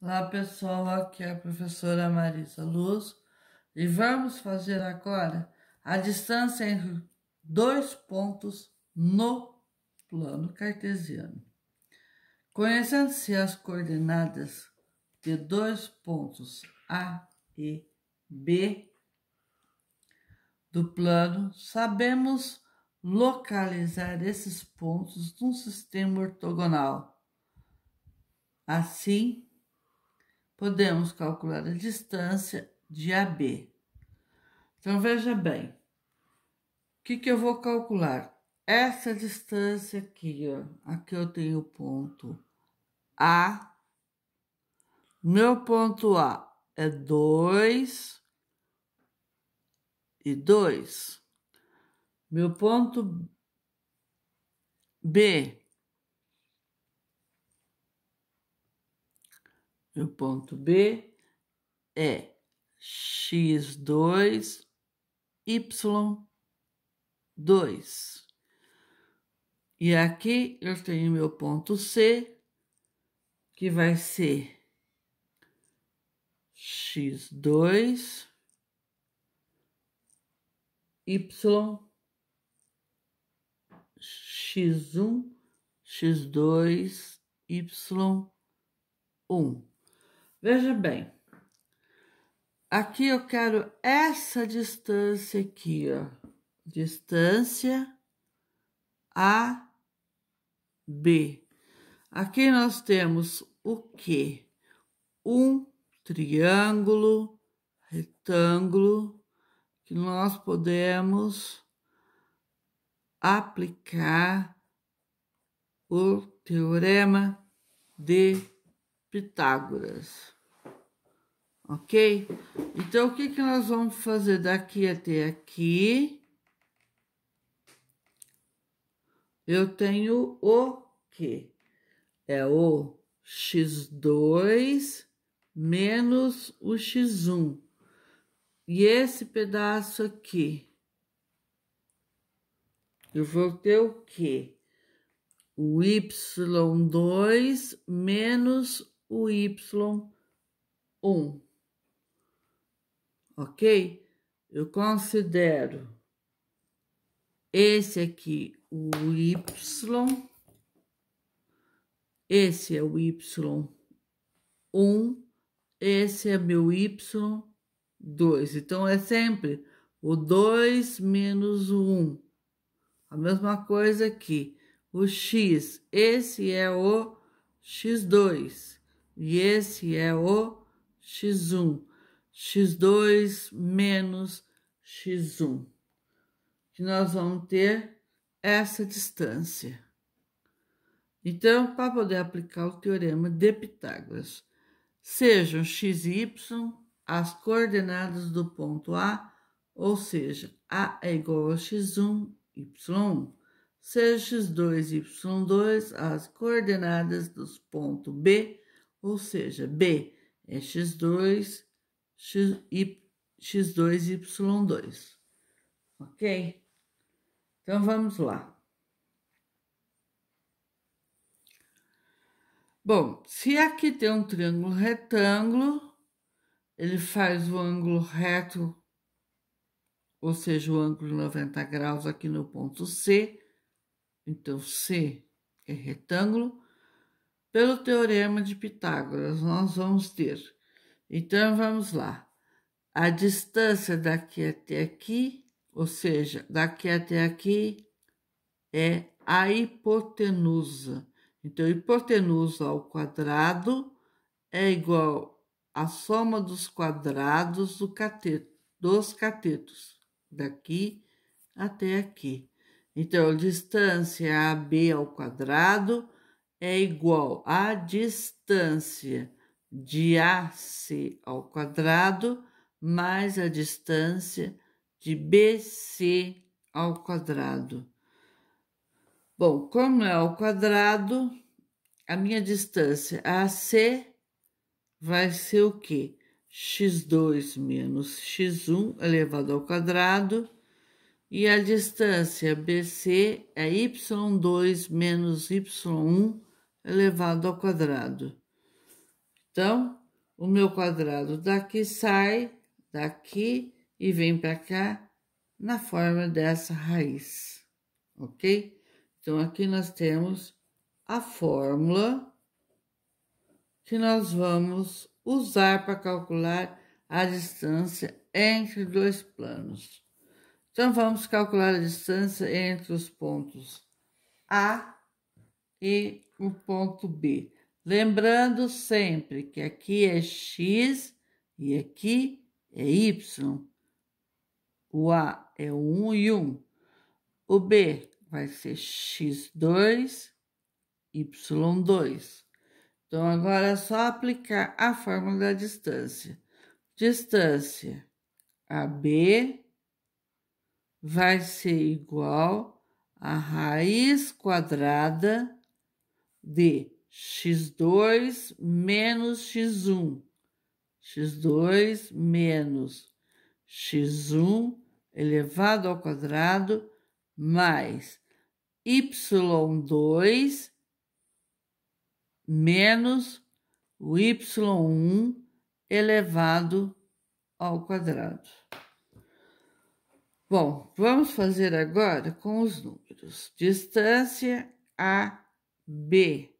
Olá pessoal, aqui é a professora Marisa Luz e vamos fazer agora a distância entre dois pontos no plano cartesiano. Conhecendo-se as coordenadas de dois pontos A e B do plano, sabemos localizar esses pontos num sistema ortogonal. Assim, podemos calcular a distância de AB. Então, veja bem, o que, que eu vou calcular? Essa distância aqui, ó, aqui eu tenho o ponto A, meu ponto A é 2 e 2. Meu ponto B E o ponto B é x2, y2. E aqui eu tenho meu ponto C, que vai ser x2, y, x1, x2, y1. Veja bem. Aqui eu quero essa distância aqui, ó. Distância A, B. Aqui nós temos o quê? Um triângulo, retângulo, que nós podemos aplicar o teorema de Pitágoras. Ok? Então, o que, que nós vamos fazer daqui até aqui? Eu tenho o que? É o x2 menos o x1. E esse pedaço aqui, eu vou ter o quê? O y2 menos o Y1. Ok? Eu considero esse aqui o Y, esse é o Y1, esse é meu Y2. Então, é sempre o 2 menos o 1. A mesma coisa aqui. O X, esse é o X2. E esse é o x1. x2 menos x1. Que nós vamos ter essa distância. Então, para poder aplicar o teorema de Pitágoras, sejam x e y as coordenadas do ponto A, ou seja, A é igual a x1, y1, seja x2, y2 as coordenadas dos pontos B ou seja, B é x2, x, y, x2, y2. Ok? Então vamos lá. Bom, se aqui tem um triângulo retângulo, ele faz o ângulo reto, ou seja, o ângulo de 90 graus aqui no ponto C. Então, C é retângulo pelo teorema de Pitágoras, nós vamos ter. Então, vamos lá. A distância daqui até aqui, ou seja, daqui até aqui, é a hipotenusa. Então, hipotenusa ao quadrado é igual à soma dos quadrados do cateto, dos catetos, daqui até aqui. Então, distância AB ao quadrado é igual à distância de AC ao quadrado mais a distância de BC ao quadrado. Bom, como é ao quadrado, a minha distância AC vai ser o quê? x2 menos x1 elevado ao quadrado e a distância BC é y2 menos y1 elevado ao quadrado. Então, o meu quadrado daqui sai daqui e vem para cá na forma dessa raiz, ok? Então, aqui nós temos a fórmula que nós vamos usar para calcular a distância entre dois planos. Então, vamos calcular a distância entre os pontos A e o ponto B. Lembrando sempre que aqui é x e aqui é y. O A é 1 e 1. O B vai ser x2, y2. Então, agora é só aplicar a fórmula da distância. Distância AB vai ser igual a raiz quadrada de x2 menos x1. x2 menos x1 elevado ao quadrado mais y2 menos o y1 elevado ao quadrado. Bom, vamos fazer agora com os números. Distância a B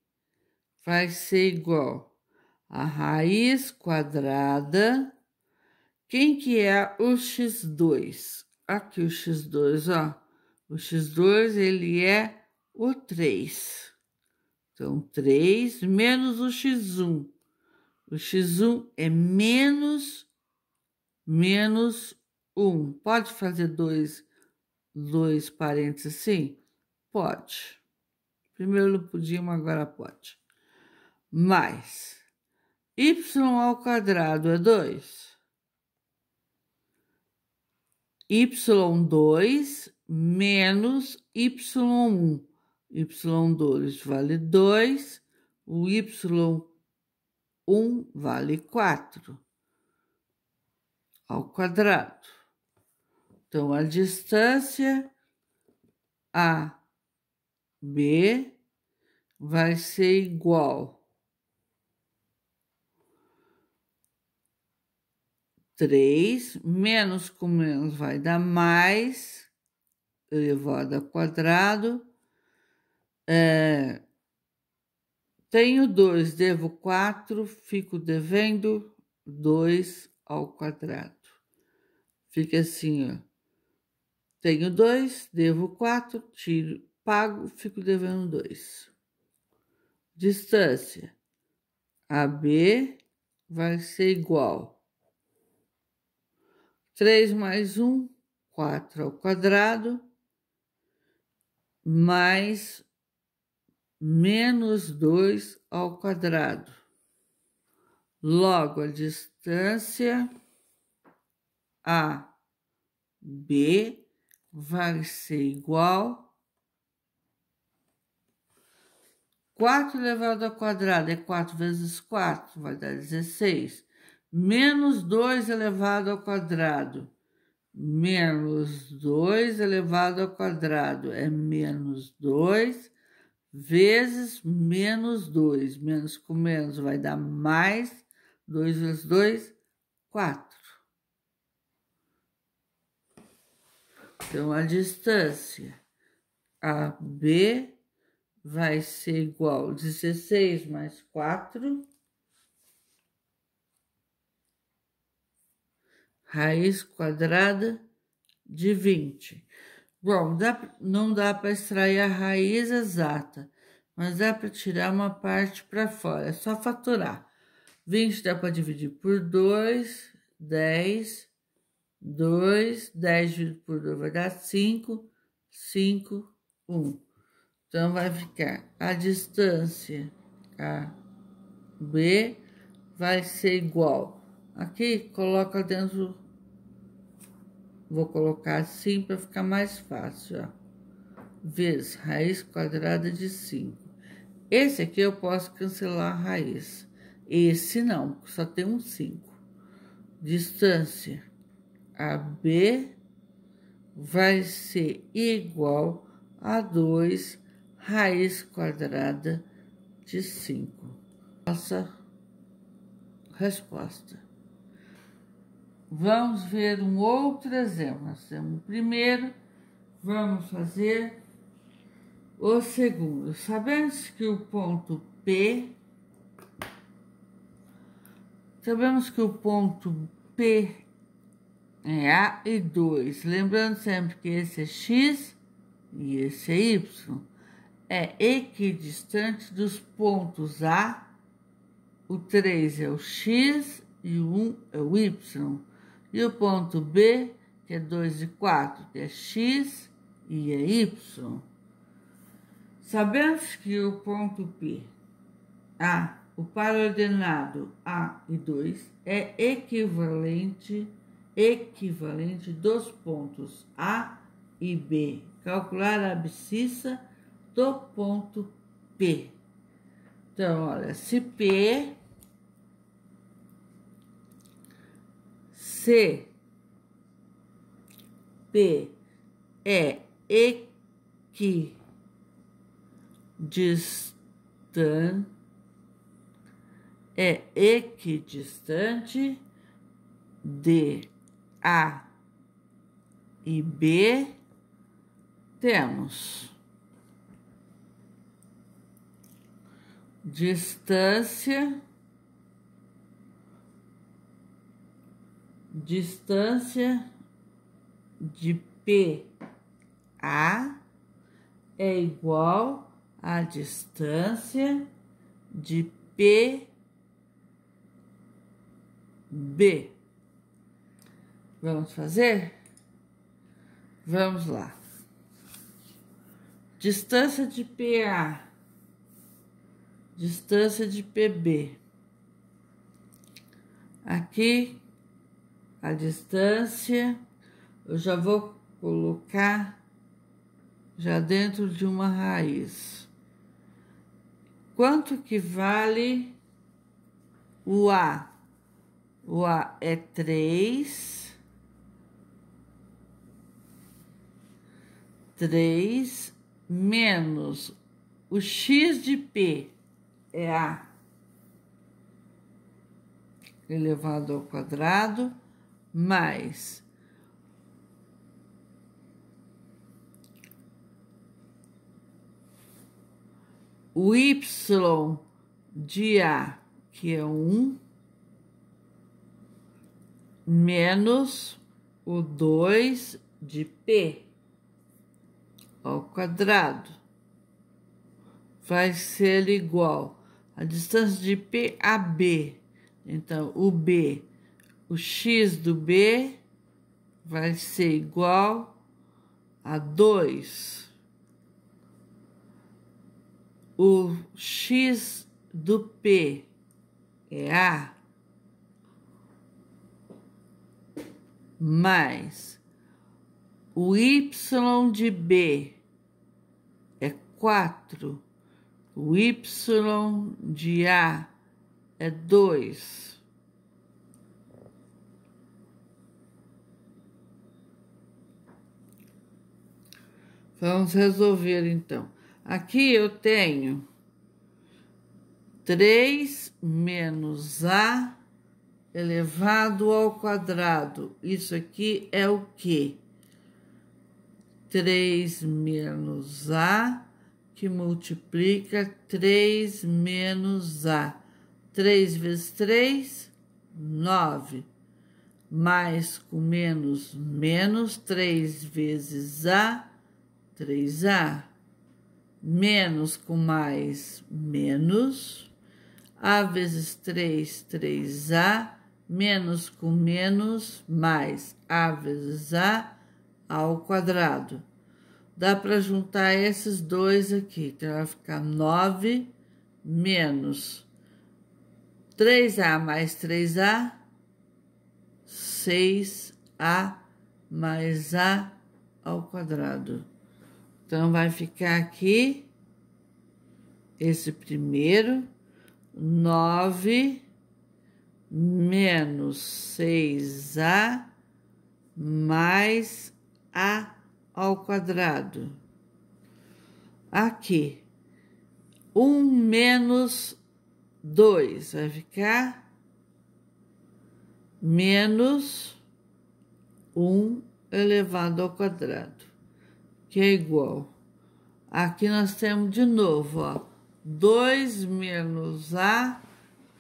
vai ser igual a raiz quadrada. Quem que é o x2? Aqui o x2, ó. O x2, ele é o 3. Então, 3 menos o x1. O x1 é menos, menos 1. Pode fazer dois, dois parênteses assim? Pode. Primeiro não podia, mas agora pode. Mais y ao quadrado é 2. y2 menos y1. y2 vale 2, o y1 vale 4 ao quadrado. Então, a distância a B vai ser igual três menos com menos vai dar mais elevado ao quadrado. É, tenho dois, devo quatro, fico devendo dois ao quadrado. Fica assim, ó. Tenho dois, devo quatro, tiro pago, fico devendo dois. Distância. AB vai ser igual. 3 mais 1, 4 ao quadrado, mais menos 2 ao quadrado. Logo, a distância AB vai ser igual 4 elevado ao quadrado é 4 vezes 4, vai dar 16. Menos 2 elevado ao quadrado. Menos 2 elevado ao quadrado é menos 2 vezes menos 2. Menos com menos vai dar mais. 2 vezes 2, 4. Então, a distância AB vai ser igual a 16 mais 4. Raiz quadrada de 20. Bom, dá, não dá para extrair a raiz exata, mas dá para tirar uma parte para fora. É só faturar. 20 dá para dividir por 2, 10, 2, 10 dividido por 2 vai dar 5, 5, 1. Então, vai ficar a distância AB vai ser igual. Aqui, coloca dentro... Vou colocar assim para ficar mais fácil, ó. Vezes raiz quadrada de 5. Esse aqui eu posso cancelar a raiz. Esse não, só tem um 5. Distância AB vai ser igual a 2 raiz quadrada de 5. Nossa resposta. Vamos ver um outro exemplo. Nós temos o primeiro, vamos fazer o segundo. Sabemos que o ponto P, sabemos que o ponto P é A e 2. Lembrando sempre que esse é X e esse é Y é equidistante dos pontos A, o 3 é o X e o 1 é o Y. E o ponto B, que é 2 e 4, que é X e é Y. Sabemos que o ponto P, A, o par ordenado A e 2, é equivalente, equivalente dos pontos A e B. Calcular a abscissa do ponto P. Então, olha, se P, C P é equidistante, é equidistante de A e B, temos distância, distância de P A é igual à distância de P B. Vamos fazer? Vamos lá. Distância de PA distância de PB. Aqui, a distância, eu já vou colocar já dentro de uma raiz. Quanto que vale o A? O A é 3. 3 menos o x de P é A elevado ao quadrado mais o y de A, que é um menos o 2 de P ao quadrado vai ser igual a distância de P a B. Então, o B, o x do B vai ser igual a 2. O x do P é A mais o y de B é 4 o Y de A é dois. Vamos resolver então. Aqui eu tenho três menos A elevado ao quadrado. Isso aqui é o quê? Três menos A que multiplica 3 menos A. 3 vezes 3, 9. Mais com menos, menos 3 vezes A, 3A. Menos com mais, menos. A vezes 3, 3A. Menos com menos, mais. A vezes A ao quadrado dá para juntar esses dois aqui, então vai ficar 9 menos 3A mais 3A, 6A mais A ao quadrado. Então, vai ficar aqui esse primeiro, 9 menos 6A mais A ao quadrado. Aqui, 1 menos 2 vai ficar menos 1 elevado ao quadrado, que é igual. Aqui nós temos de novo, ó, 2 menos A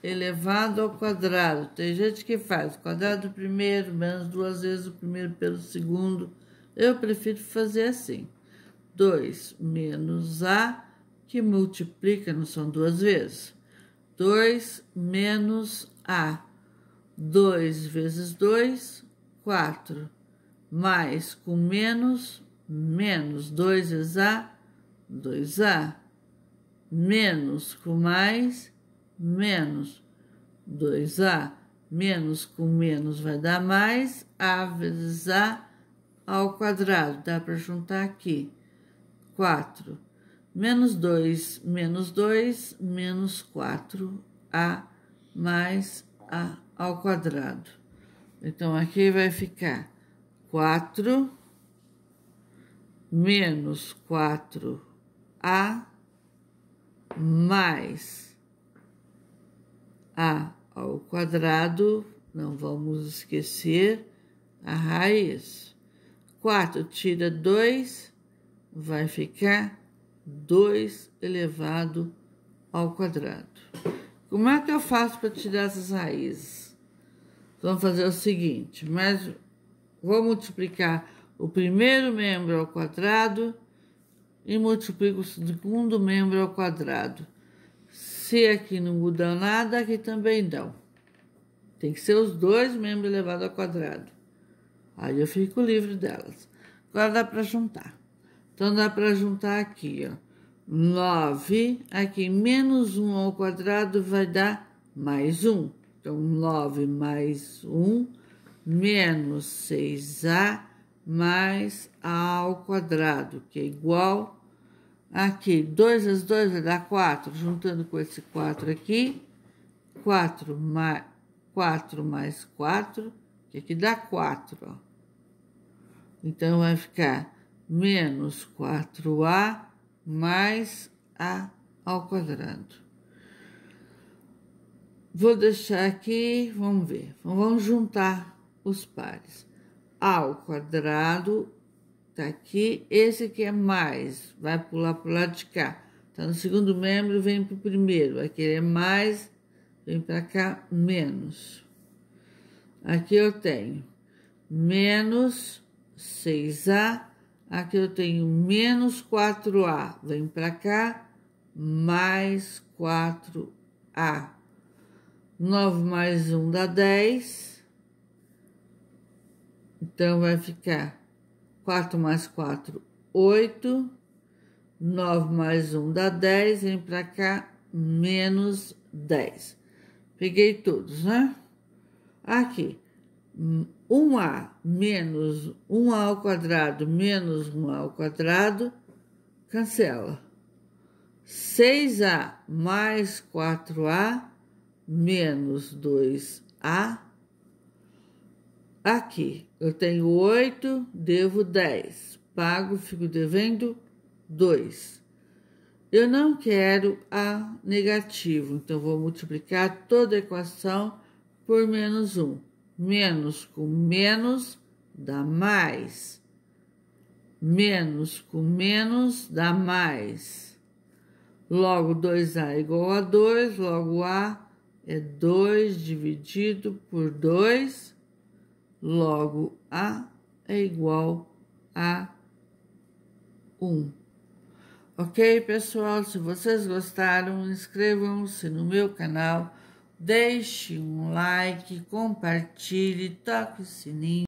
elevado ao quadrado. Tem gente que faz quadrado primeiro, menos duas vezes o primeiro pelo segundo, eu prefiro fazer assim. 2 menos A, que multiplica, não são duas vezes. 2 menos A. 2 vezes 2, 4. Mais com menos, menos. 2 vezes A, 2A. Menos com mais, menos. 2A. Menos com menos vai dar mais. A vezes A, ao quadrado, dá para juntar aqui, 4. Menos 2, menos 2, menos 4a mais a ao quadrado. Então, aqui vai ficar 4 menos 4a mais a ao quadrado, não vamos esquecer a raiz. 4 tira 2, vai ficar 2 elevado ao quadrado. Como é que eu faço para tirar essas raízes? Vamos fazer o seguinte, mas vou multiplicar o primeiro membro ao quadrado e multiplico o segundo membro ao quadrado. Se aqui não muda nada, aqui também não. Tem que ser os dois membros elevado ao quadrado. Aí eu fico livre delas. Agora dá para juntar. Então dá para juntar aqui, ó. 9, aqui menos 1 ao quadrado vai dar mais 1. Então, 9 mais 1 menos 6a mais a ao quadrado, que é igual aqui. 2 vezes 2 vai dar 4, juntando com esse 4 aqui, 4 mais 4, mais 4 que aqui dá 4, ó. Então, vai ficar menos 4A mais A ao quadrado. Vou deixar aqui, vamos ver, então, vamos juntar os pares. A ao quadrado tá aqui, esse aqui é mais, vai pular para o lado de cá. Tá no segundo membro, vem para o primeiro, aqui é mais, vem para cá, menos. Aqui eu tenho menos 6A, aqui eu tenho menos 4A, vem para cá, mais 4A. 9 mais 1 dá 10, então vai ficar 4 mais 4, 8. 9 mais 1 dá 10, vem para cá, menos 10. Peguei todos, né? Aqui. 1A menos 1A ao quadrado menos 1A ao quadrado, cancela. 6A mais 4A menos 2A. Aqui, eu tenho 8, devo 10. Pago, fico devendo 2. Eu não quero A negativo, então vou multiplicar toda a equação por menos 1. Menos com menos dá mais. Menos com menos dá mais. Logo, 2A é igual a 2, logo A é 2 dividido por 2, logo A é igual a 1. Ok, pessoal? Se vocês gostaram, inscrevam-se no meu canal Deixe um like, compartilhe, toque o sininho.